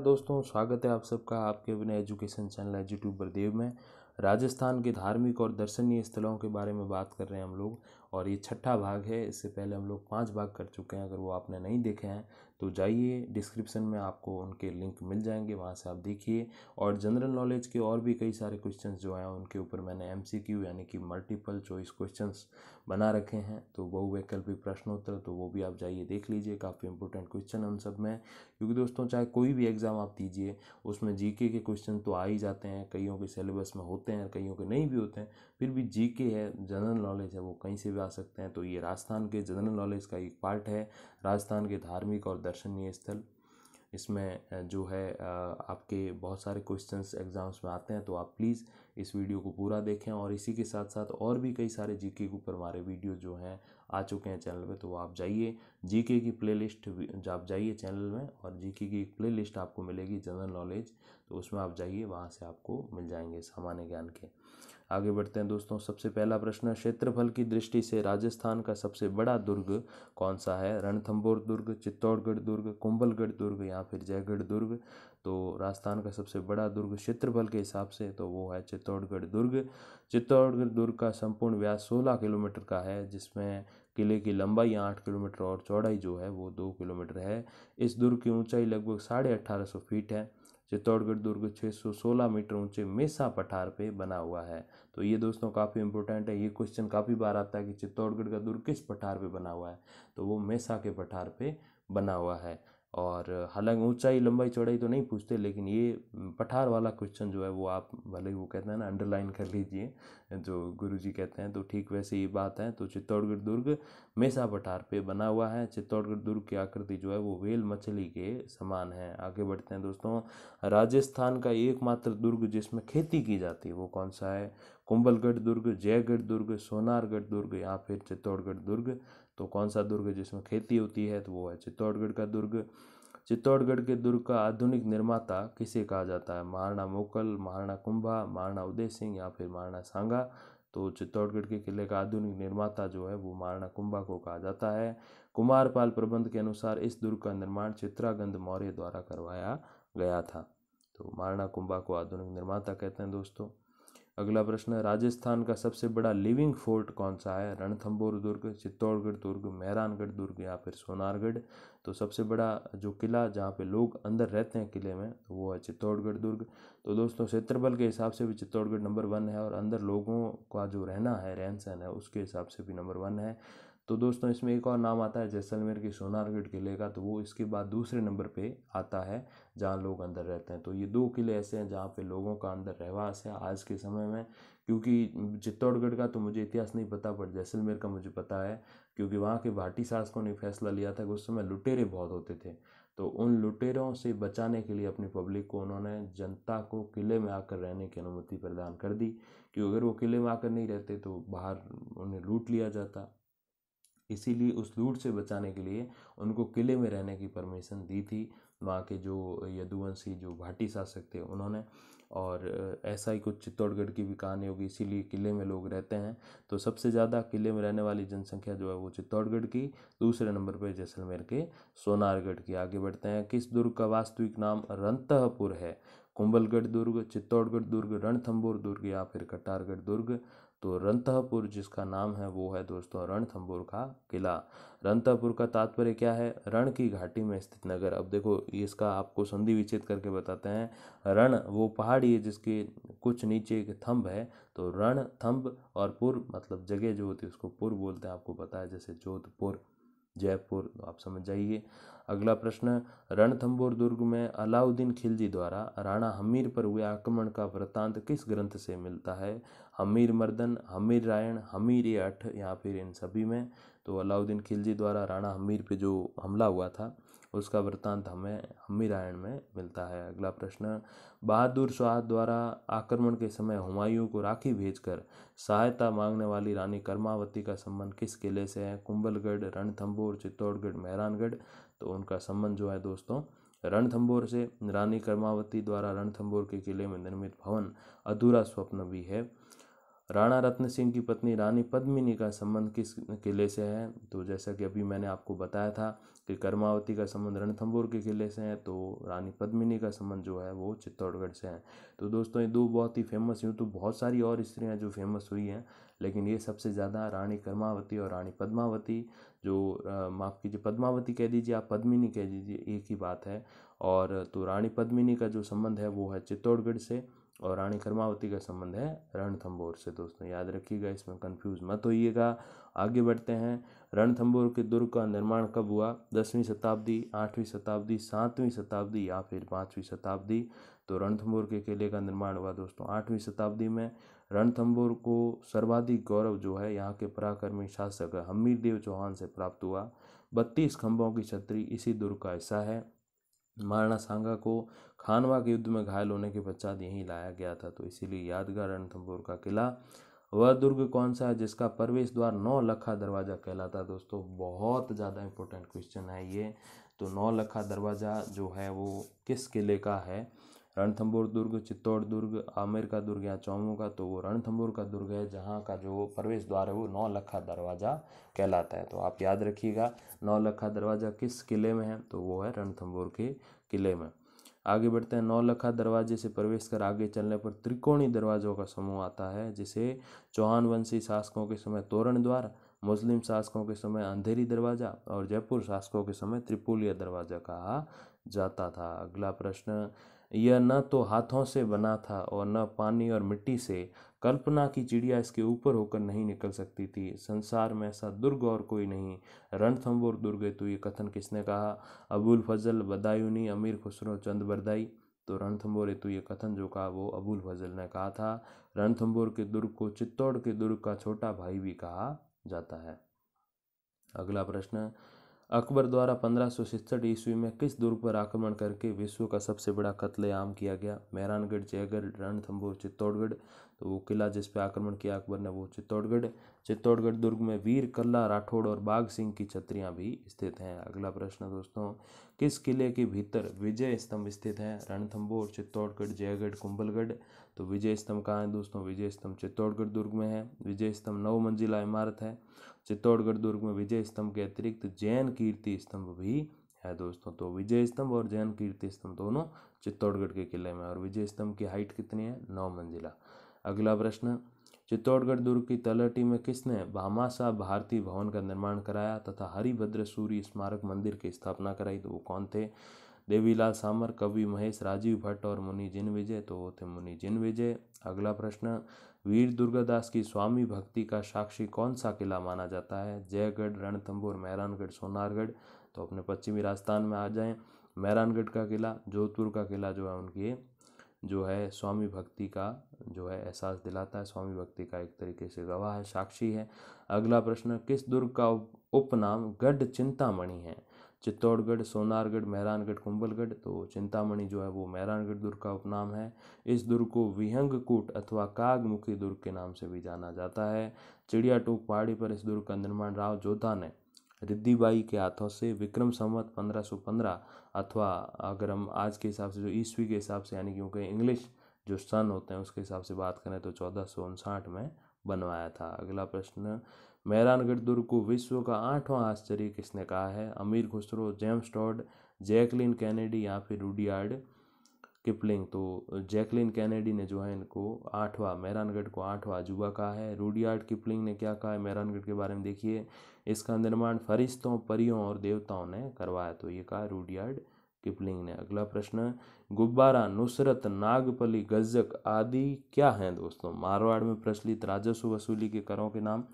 दोस्तों स्वागत है आप सबका आपके अपने एजुकेशन चैनल एजुट्यूब बरदेव में राजस्थान के धार्मिक और दर्शनीय स्थलों के बारे में बात कर रहे हैं हम लोग और ये छठा भाग है इससे पहले हम लोग पांच भाग कर चुके हैं अगर वो आपने नहीं देखे हैं तो जाइए डिस्क्रिप्शन में आपको उनके लिंक मिल जाएंगे वहाँ से आप देखिए और जनरल नॉलेज के और भी कई सारे क्वेश्चंस जो हैं उनके ऊपर मैंने एमसीक्यू यानी कि मल्टीपल चॉइस क्वेश्चंस बना रखे हैं तो बहुवैकल्पिक प्रश्नोत्तर तो वो भी आप जाइए देख लीजिए काफ़ी इंपॉर्टेंट क्वेश्चन उन सब में क्योंकि दोस्तों चाहे कोई भी एग्ज़ाम आप दीजिए उसमें जी के क्वेश्चन तो आ ही जाते हैं कईयों के सिलेबस में होते हैं कईयों के नहीं भी होते हैं फिर भी जी के है जनरल नॉलेज है वो कहीं से भी आ सकते हैं तो ये राजस्थान के जनरल नॉलेज का एक पार्ट है राजस्थान के धार्मिक और दर्शनीय स्थल इसमें जो है आपके बहुत सारे क्वेश्चंस एग्ज़ाम्स में आते हैं तो आप प्लीज़ इस वीडियो को पूरा देखें और इसी के साथ साथ और भी कई सारे जीके के ऊपर हमारे वीडियो जो हैं आ चुके हैं चैनल पे तो आप जाइए जीके की प्लेलिस्ट आप जाइए चैनल में और जीके की प्ले लिस्ट आपको मिलेगी जनरल नॉलेज तो उसमें आप जाइए वहाँ से आपको मिल जाएंगे सामान्य ज्ञान के आगे बढ़ते हैं दोस्तों सबसे पहला प्रश्न क्षेत्रफल की दृष्टि से राजस्थान का सबसे बड़ा दुर्ग कौन सा है रणथंबोर दुर्ग चित्तौड़गढ़ दुर्ग कुंभलगढ़ दुर्ग या फिर जयगढ़ दुर्ग तो राजस्थान का सबसे बड़ा दुर्ग क्षेत्रफल के हिसाब से तो वो है चित्तौड़गढ़ दुर्ग चित्तौड़गढ़ दुर्ग का संपूर्ण व्यास सोलह किलोमीटर का है जिसमें किले की लंबाई आठ किलोमीटर और चौड़ाई जो है वो दो किलोमीटर है इस दुर्ग की ऊंचाई लगभग साढ़े अट्ठारह सौ फीट है चित्तौड़गढ़ दुर्ग 616 मीटर ऊंचे मेसा पठार पे बना हुआ है तो ये दोस्तों काफ़ी इंपॉर्टेंट है ये क्वेश्चन काफ़ी बार आता है कि चित्तौड़गढ़ का दुर्ग किस पठार पे बना हुआ है तो वो मेसा के पठार पे बना हुआ है और हालांकि ऊंचाई लंबाई चौड़ाई तो नहीं पूछते लेकिन ये पठार वाला क्वेश्चन जो है वो आप भले ही वो कहते हैं ना अंडरलाइन कर लीजिए जो गुरु जी कहते हैं तो ठीक वैसे ये बात है तो चित्तौड़गढ़ दुर्ग मेसा पठार पे बना हुआ है चित्तौड़गढ़ दुर्ग की आकृति जो है वो वेल मछली के समान है आगे बढ़ते हैं दोस्तों राजस्थान का एकमात्र दुर्ग जिसमें खेती की जाती है वो कौन सा है कुंबलगढ़ दुर्ग जयगढ़ दुर्ग सोनारगढ़ दुर्ग या फिर चित्तौड़गढ़ दुर्ग तो कौन सा दुर्ग जिसमें खेती होती है तो वो है चित्तौड़गढ़ का दुर्ग चित्तौड़गढ़ के दुर्ग का आधुनिक निर्माता किसे कहा जाता है महाराणा मोकल महाराणा कुंभा महाराणा उदय सिंह या फिर महाराणा सांगा तो चित्तौड़गढ़ के किले का आधुनिक निर्माता जो है वो महाराणा कुंभा को कहा जाता है कुमारपाल प्रबंध के अनुसार इस दुर्ग का निर्माण चित्रागंध मौर्य द्वारा करवाया गया था तो महाराणा कुंभा को आधुनिक निर्माता कहते हैं दोस्तों अगला प्रश्न राजस्थान का सबसे बड़ा लिविंग फोर्ट कौन सा है रणथंबोर दुर्ग चित्तौड़गढ़ दुर्ग मेहरानगढ़ दुर्ग या फिर सोनारगढ़ तो सबसे बड़ा जो किला जहाँ पे लोग अंदर रहते हैं किले में तो वो है चित्तौड़गढ़ दुर्ग तो दोस्तों क्षेत्रफल के हिसाब से भी चित्तौड़गढ़ नंबर वन है और अंदर लोगों का जो रहना है रहन सहन है उसके हिसाब से भी नंबर वन है तो दोस्तों इसमें एक और नाम आता है जैसलमेर के सोनारगढ़ किले का तो वो इसके बाद दूसरे नंबर पे आता है जहाँ लोग अंदर रहते हैं तो ये दो किले ऐसे हैं जहाँ पे लोगों का अंदर रहवास है आज के समय में क्योंकि चित्तौड़गढ़ का तो मुझे इतिहास नहीं पता बट जैसलमेर का मुझे पता है क्योंकि वहाँ के भाटी शासकों ने फैसला लिया था कि उस समय लुटेरे बहुत होते थे तो उन लुटेरों से बचाने के लिए अपनी पब्लिक को उन्होंने जनता को किले में आकर रहने की अनुमति प्रदान कर दी क्योंकि अगर वो किले में आकर नहीं रहते तो बाहर उन्हें लूट लिया जाता इसीलिए उस लूट से बचाने के लिए उनको किले में रहने की परमिशन दी थी वहाँ के जो यदुवंशी जो भाटी शासक थे उन्होंने और ऐसा ही कुछ चित्तौड़गढ़ की भी कहानी होगी इसीलिए किले में लोग रहते हैं तो सबसे ज़्यादा किले में रहने वाली जनसंख्या जो है वो चित्तौड़गढ़ की दूसरे नंबर पर जैसलमेर के सोनारगढ़ की आगे बढ़ते हैं किस दुर्ग का वास्तविक नाम रंतहपुर है कुंबलगढ़ दुर्ग चित्तौड़गढ़ दुर्ग रणथम्बोर दुर्ग या फिर कटारगढ़ दुर्ग तो रंतपुर जिसका नाम है वो है दोस्तों रणथंबोर का किला रंतापुर का तात्पर्य क्या है रण की घाटी में स्थित नगर अब देखो इसका आपको संधि विच्छेद करके बताते हैं रण वो पहाड़ी है जिसके कुछ नीचे एक थंब है तो रण थंब और पुर मतलब जगह जो होती है उसको पुर बोलते हैं आपको पता है जैसे जोधपुर जयपुर तो आप समझ जाइए अगला प्रश्न रणथंबोर दुर्ग में अलाउद्दीन खिलजी द्वारा राणा हमीर पर हुए आक्रमण का वृत्तांत किस ग्रंथ से मिलता है हमीर मर्दन हमीर रायण हमीर ये अठ यहाँ फिर इन सभी में तो अलाउद्दीन खिलजी द्वारा राणा हमीर पे जो हमला हुआ था उसका वृत्तांत हमें हमीरायण में मिलता है अगला प्रश्न बहादुर शाह द्वारा आक्रमण के समय हुमायूं को राखी भेजकर सहायता मांगने वाली रानी कर्मावती का संबंध किस किले से है कुंभलगढ़ रणथंबोर चित्तौड़गढ़ मेहरानगढ़ तो उनका संबंध जो है दोस्तों रणथंबोर से रानी कर्मावती द्वारा रणथंबोर के किले में निर्मित भवन अधूरा स्वप्न भी है राणा रत्न सिंह की पत्नी रानी पद्मिनी का संबंध किस किले से है तो जैसा कि अभी मैंने आपको बताया था कि कर्मावती का संबंध रणथंबोर के किले से है तो रानी पद्मिनी का संबंध जो है वो चित्तौड़गढ़ से है तो दोस्तों ये दो बहुत ही फेमस यूँ तो बहुत सारी और स्त्रियाँ जो फेमस हुई हैं लेकिन ये सबसे ज़्यादा रानी कर्मावती और रानी पद्मावती जो माफ़ कीजिए पद्मावती कह दीजिए आप पद्मिनी कह दीजिए एक ही बात है और तो रानी पद्मिनी का जो संबंध है वो है चित्तौड़गढ़ से और रानी कर्मावती का संबंध है रणथंबोर से दोस्तों याद रखिएगा इसमें कंफ्यूज मत होइएगा आगे बढ़ते हैं रणथंबोर के दुर्ग का निर्माण कब हुआ दसवीं शताब्दी आठवीं शताब्दी सातवीं शताब्दी या फिर पाँचवीं शताब्दी तो रणथंबोर के किले का निर्माण हुआ दोस्तों आठवीं शताब्दी में रणथंबोर को सर्वाधिक गौरव जो है यहाँ के पराक्रमी शासक हमीर देव चौहान से प्राप्त हुआ बत्तीस खंभों की छतरी इसी दुर्ग का हिस्सा है महाराणा सांगा को खानवा के युद्ध में घायल होने के पश्चात यहीं लाया गया था तो इसीलिए यादगार रणथंबोर का किला वह दुर्ग कौन सा है जिसका प्रवेश द्वार नौ लखा दरवाज़ा कहलाता है दोस्तों बहुत ज़्यादा इम्पोर्टेंट क्वेश्चन है ये तो नौ लखा दरवाज़ा जो है वो किस किले का है रणथंबोर दुर्ग चित्तौड़ दुर्ग आमेर का दुर्ग या चौमू का तो वो रणथंबोर का दुर्ग है जहाँ का जो प्रवेश द्वार है वो नौ लखा दरवाज़ा कहलाता है तो आप याद रखिएगा नौ लखा दरवाज़ा किस किले में है तो वो है रणथंबोर के किले में आगे बढ़ते हैं नौ लखा दरवाजे से प्रवेश कर आगे चलने पर त्रिकोणी दरवाजों का समूह आता है जिसे चौहान वंशी शासकों के समय तोरण द्वार मुस्लिम शासकों के समय अंधेरी दरवाज़ा और जयपुर शासकों के समय त्रिपुलिया दरवाज़ा कहा जाता था अगला प्रश्न यह न तो हाथों से बना था और न पानी और मिट्टी से कल्पना की चिड़िया इसके ऊपर होकर नहीं निकल सकती थी संसार में ऐसा दुर्ग और कोई नहीं रणथंबोर दुर्ग तो ये कथन किसने कहा अबुल फजल बदायूनी अमीर खुसरो चंद बरदाई तो रणथंबोर हेतु तो ये कथन जो कहा वो अबुल फजल ने कहा था रणथंबोर के दुर्ग को चित्तौड़ के दुर्ग का छोटा भाई भी कहा जाता है अगला प्रश्न अकबर द्वारा पंद्रह सौ छिसठ ईस्वी में किस दुर्ग पर आक्रमण करके विश्व का सबसे बड़ा कत्लेआम किया गया मेहरानगढ़ जयगढ़ रणथंबोर चित्तौड़गढ़ तो वो किला जिस पर आक्रमण किया अकबर ने वो चित्तौड़गढ़ चित्तौड़गढ़ दुर्ग में वीर कल्ला राठौड़ और बाघ सिंह की छतरियाँ भी स्थित हैं अगला प्रश्न दोस्तों किस किले के भीतर विजय स्तंभ स्थित हैं रणथंबोर चित्तौड़गढ़ जयगढ़ कुंभलगढ़ तो विजय स्तंभ कहाँ है दोस्तों विजय स्तंभ चित्तौड़गढ़ दुर्ग में है विजय स्तंभ नौ मंजिला इमारत है चित्तौड़गढ़ दुर्ग में विजय स्तंभ के अतिरिक्त जैन कीर्ति स्तंभ भी है दोस्तों तो विजय स्तंभ और जैन कीर्ति स्तंभ दोनों चित्तौड़गढ़ के किले में और विजय स्तंभ की हाइट कितनी है नौ मंजिला अगला प्रश्न चित्तौड़गढ़ दुर्ग की तलहटी में किसने भामाशा भारती भवन का निर्माण कराया तथा हरिभद्र सूर्य स्मारक मंदिर की स्थापना कराई तो वो कौन थे देवीलाल सामर कवि महेश राजीव भट्ट और मुनि जिन विजय तो वो थे मुनि जिन विजय अगला प्रश्न वीर दुर्गादास की स्वामी भक्ति का साक्षी कौन सा किला माना जाता है जयगढ़ रणथंबोर मेहरानगढ़ सोनारगढ़ तो अपने पश्चिमी राजस्थान में आ जाएं मेहरानगढ़ का किला जोधपुर का किला जो है उनकी जो है स्वामी भक्ति का जो है एहसास दिलाता है स्वामी भक्ति का एक तरीके से गवाह है साक्षी है अगला प्रश्न किस दुर्ग का उपनाम गढ़ चिंतामणि है चित्तौड़गढ़ सोनारगढ़ मेहरानगढ़ कुंभलगढ़ तो चिंतामणि जो है वो मेहरानगढ़ दुर्ग का उपनाम है इस दुर्ग को विहंगकूट अथवा कागमुखी दुर्ग के नाम से भी जाना जाता है चिड़िया टोक पहाड़ी पर इस दुर्ग का निर्माण राव जोधा ने रिद्धिबाई के हाथों से विक्रम संवत 1515 अथवा अगर हम आज के हिसाब से जो ईस्वी के हिसाब से यानी क्योंकि इंग्लिश जो सन होते हैं उसके हिसाब से बात करें तो चौदह में बनवाया था अगला प्रश्न मेहरानगढ़ दुर्ग को विश्व का आठवां आश्चर्य किसने कहा है Amir Khusro James Tod Jacqueline Kennedy या फिर रूडियार्ड किपलिंग तो जैकलिन कैनेडी ने जो है इनको आठवां मेहरानगढ़ को आठवां अजूबा कहा है रूडियार्ड किपलिंग ने क्या कहा है मेहरानगढ़ के बारे में देखिए इसका निर्माण फरिश्तों परियों और देवताओं ने करवाया तो ये कहा रूडियार्ड किपलिंग ने अगला प्रश्न गुब्बारा नुसरत नागपली गजक आदि क्या हैं दोस्तों मारवाड़ में प्रचलित राजस्व वसूली के करों के नाम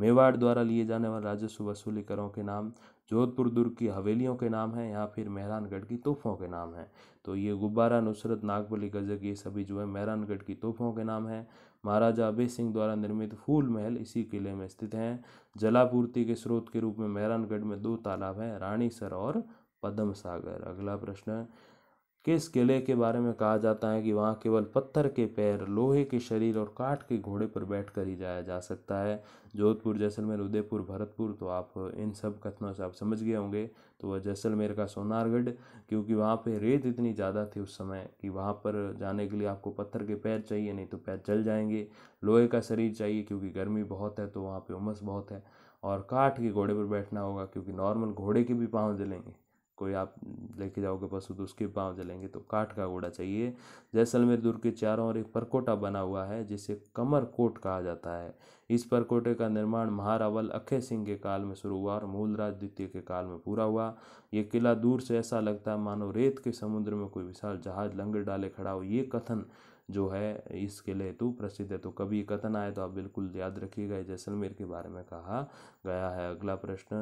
मेवाड़ द्वारा लिए जाने वाले राजस्व वसूली करों के नाम जोधपुर दुर्ग की हवेलियों के नाम हैं या फिर मेहरानगढ़ की तोहफों के नाम हैं तो ये गुब्बारा नुसरत नागपली गजक ये सभी जो है मेहरानगढ़ की तोहफों के नाम हैं महाराजा अभय सिंह द्वारा निर्मित फूल महल इसी किले में स्थित हैं जलापूर्ति के स्रोत के रूप में मेहरानगढ़ में दो तालाब हैं रानीसर और पद्म सागर अगला प्रश्न किस किले के बारे में कहा जाता है कि वहाँ केवल पत्थर के पैर लोहे के शरीर और काठ के घोड़े पर कर ही जाया जा सकता है जोधपुर जैसलमेर उदयपुर भरतपुर तो आप इन सब कथनों से आप समझ गए होंगे तो वह जैसलमेर का सोनारगढ़ क्योंकि वहाँ पे रेत इतनी ज़्यादा थी उस समय कि वहाँ पर जाने के लिए आपको पत्थर के पैर चाहिए नहीं तो पैर चल जाएंगे लोहे का शरीर चाहिए क्योंकि गर्मी बहुत है तो वहाँ पर उमस बहुत है और काठ के घोड़े पर बैठना होगा क्योंकि नॉर्मल घोड़े के भी पाँव जलेंगे कोई आप लेके जाओगे पशु तो उसके पाँव जलेंगे तो काठ का घोड़ा चाहिए जैसलमेर दुर्ग के चारों ओर एक परकोटा बना हुआ है जिसे कमर कोट कहा जाता है इस परकोटे का निर्माण महारावल अक्षय सिंह के काल में शुरू हुआ और मूलराज द्वितीय के काल में पूरा हुआ ये किला दूर से ऐसा लगता है मानो रेत के समुद्र में कोई विशाल जहाज लंगर डाले खड़ा हो ये कथन जो है इस किले हेतु तो प्रसिद्ध है तो कभी कथन आए तो आप बिल्कुल याद रखिएगा जैसलमेर के बारे में कहा गया है अगला प्रश्न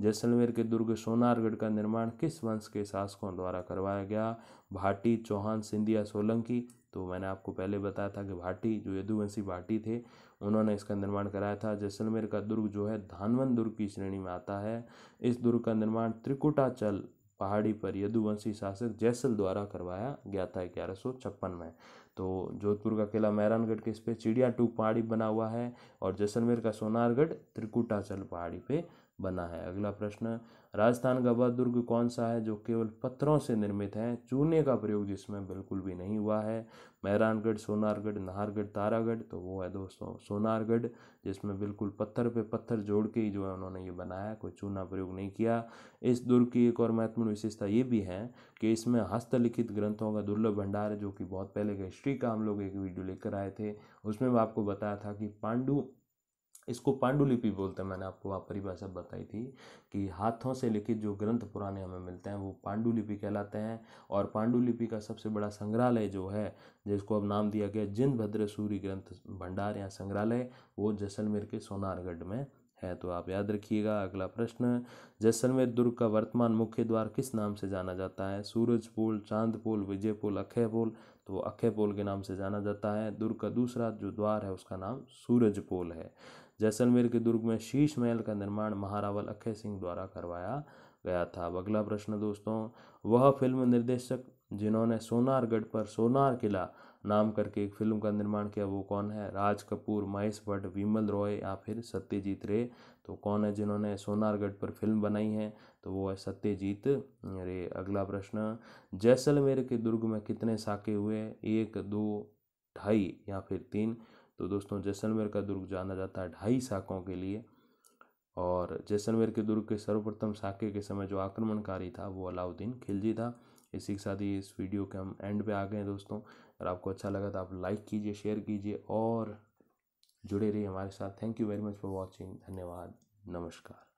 जैसलमेर के दुर्ग सोनारगढ़ का निर्माण किस वंश के शासकों द्वारा करवाया गया भाटी चौहान सिंधिया सोलंकी तो मैंने आपको पहले बताया था कि भाटी जो यदुवंशी भाटी थे उन्होंने इसका निर्माण कराया था जैसलमेर का दुर्ग जो है धानवन दुर्ग की श्रेणी में आता है इस दुर्ग का निर्माण त्रिकुटाचल पहाड़ी पर यदुवंशी शासक जैसल द्वारा करवाया गया था ग्यारह में तो जोधपुर का किला मैरानगढ़ के इस पे चिड़िया टूक पहाड़ी बना हुआ है और जैसलमेर का सोनारगढ़ त्रिकुटाचल पहाड़ी पे बना है अगला प्रश्न राजस्थान का वह दुर्ग कौन सा है जो केवल पत्थरों से निर्मित है चूने का प्रयोग जिसमें बिल्कुल भी नहीं हुआ है मेहरानगढ़ सोनारगढ़ नाहरगढ़ तारागढ़ तो वो है दोस्तों सोनारगढ़ जिसमें बिल्कुल पत्थर पे पत्थर जोड़ के ही जो है उन्होंने ये बनाया कोई चूना प्रयोग नहीं किया इस दुर्ग की एक और महत्वपूर्ण विशेषता ये भी है कि इसमें हस्तलिखित ग्रंथों का दुर्लभ भंडार है जो कि बहुत पहले का हिस्ट्री का हम लोग एक वीडियो लेकर आए थे उसमें मैं आपको बताया था कि पांडु इसको पांडुलिपि बोलते हैं मैंने आपको वहाँ परिभाषा बताई थी कि हाथों से लिखित जो ग्रंथ पुराने हमें मिलते हैं वो पांडुलिपि कहलाते हैं और पांडुलिपि का सबसे बड़ा संग्रहालय जो है जिसको अब नाम दिया गया जिन भद्र सूर्य ग्रंथ भंडार या संग्रहालय वो जैसलमेर के सोनारगढ़ में है तो आप याद रखिएगा अगला प्रश्न जैसलमेर दुर्ग का वर्तमान मुख्य द्वार किस नाम से जाना जाता है सूरज पोल चांद पोल विजय पोल अक्षय पोल तो अक्षय पोल के नाम से जाना जाता है दुर्ग का दूसरा जो द्वार है उसका नाम सूरज पोल है जैसलमेर के दुर्ग में शीश महल का निर्माण महारावल अक्षय सिंह द्वारा करवाया गया था अब अगला प्रश्न दोस्तों वह फिल्म निर्देशक जिन्होंने सोनारगढ़ पर सोनार किला नाम करके एक फिल्म का निर्माण किया वो कौन है राज कपूर महेश भट्ट विमल रॉय या फिर सत्यजीत रे तो कौन है जिन्होंने सोनारगढ़ पर फिल्म बनाई है तो वो है सत्यजीत रे अगला प्रश्न जैसलमेर के दुर्ग में कितने साके हुए एक दो ढाई या फिर तीन तो दोस्तों जैसलमेर का दुर्ग जाना जाता है ढाई शाखों के लिए और जैसलमेर के दुर्ग के सर्वप्रथम शाखे के समय जो आक्रमणकारी था वो अलाउद्दीन खिलजी था इसी के साथ ही इस वीडियो के हम एंड पे आ गए दोस्तों अगर आपको अच्छा लगा तो आप लाइक कीजिए शेयर कीजिए और जुड़े रहिए हमारे साथ thank you very much for watching धन्यवाद नमस्कार